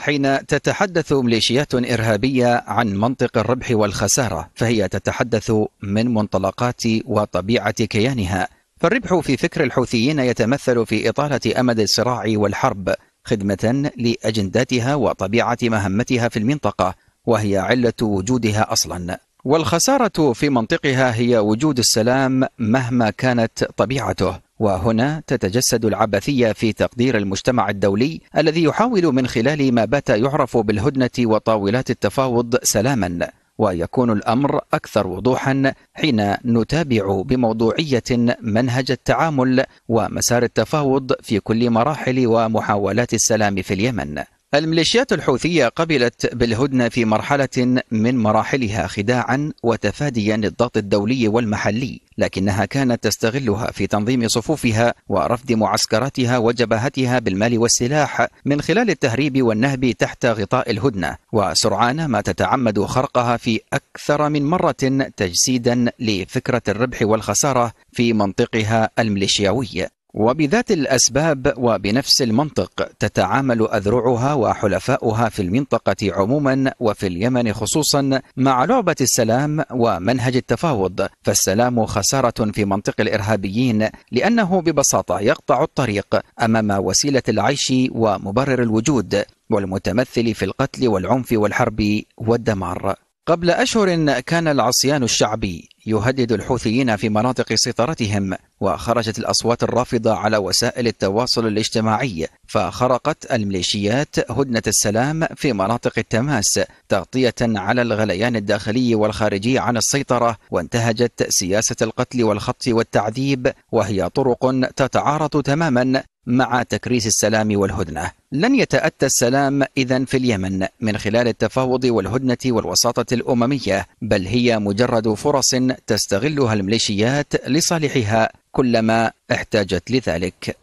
حين تتحدث ميليشيات إرهابية عن منطق الربح والخسارة فهي تتحدث من منطلقات وطبيعة كيانها فالربح في فكر الحوثيين يتمثل في إطالة أمد الصراع والحرب خدمة لأجنداتها وطبيعة مهمتها في المنطقة وهي علة وجودها أصلا والخسارة في منطقها هي وجود السلام مهما كانت طبيعته وهنا تتجسد العبثية في تقدير المجتمع الدولي الذي يحاول من خلال ما بات يعرف بالهدنة وطاولات التفاوض سلاما ويكون الأمر أكثر وضوحا حين نتابع بموضوعية منهج التعامل ومسار التفاوض في كل مراحل ومحاولات السلام في اليمن الميليشيات الحوثية قبلت بالهدنة في مرحلة من مراحلها خداعا وتفاديا للضغط الدولي والمحلي لكنها كانت تستغلها في تنظيم صفوفها ورفد معسكراتها وجبهتها بالمال والسلاح من خلال التهريب والنهب تحت غطاء الهدنة وسرعان ما تتعمد خرقها في أكثر من مرة تجسيدا لفكرة الربح والخسارة في منطقها الميليشياوي وبذات الأسباب وبنفس المنطق تتعامل أذرعها وحلفاؤها في المنطقة عموما وفي اليمن خصوصا مع لعبة السلام ومنهج التفاوض فالسلام خسارة في منطق الإرهابيين لأنه ببساطة يقطع الطريق أمام وسيلة العيش ومبرر الوجود والمتمثل في القتل والعنف والحرب والدمار قبل أشهر كان العصيان الشعبي يهدد الحوثيين في مناطق سيطرتهم وخرجت الأصوات الرافضة على وسائل التواصل الاجتماعي فخرقت الميليشيات هدنة السلام في مناطق التماس تغطية على الغليان الداخلي والخارجي عن السيطرة وانتهجت سياسة القتل والخط والتعذيب وهي طرق تتعارض تماما مع تكريس السلام والهدنة لن يتأتى السلام إذا في اليمن من خلال التفاوض والهدنة والوساطة الأممية بل هي مجرد فرص تستغلها الميليشيات لصالحها كلما احتاجت لذلك